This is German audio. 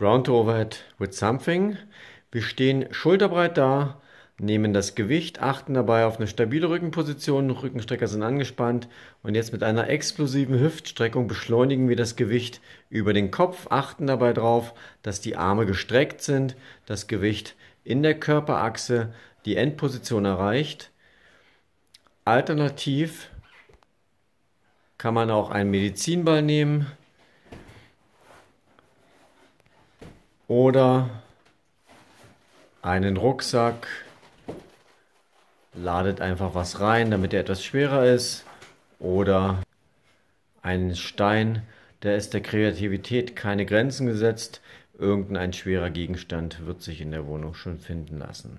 Round Overhead with Something. Wir stehen schulterbreit da, nehmen das Gewicht, achten dabei auf eine stabile Rückenposition, Rückenstrecker sind angespannt und jetzt mit einer explosiven Hüftstreckung beschleunigen wir das Gewicht über den Kopf, achten dabei darauf, dass die Arme gestreckt sind, das Gewicht in der Körperachse die Endposition erreicht. Alternativ kann man auch einen Medizinball nehmen, oder einen Rucksack, ladet einfach was rein, damit er etwas schwerer ist oder einen Stein, der ist der Kreativität keine Grenzen gesetzt, irgendein schwerer Gegenstand wird sich in der Wohnung schon finden lassen.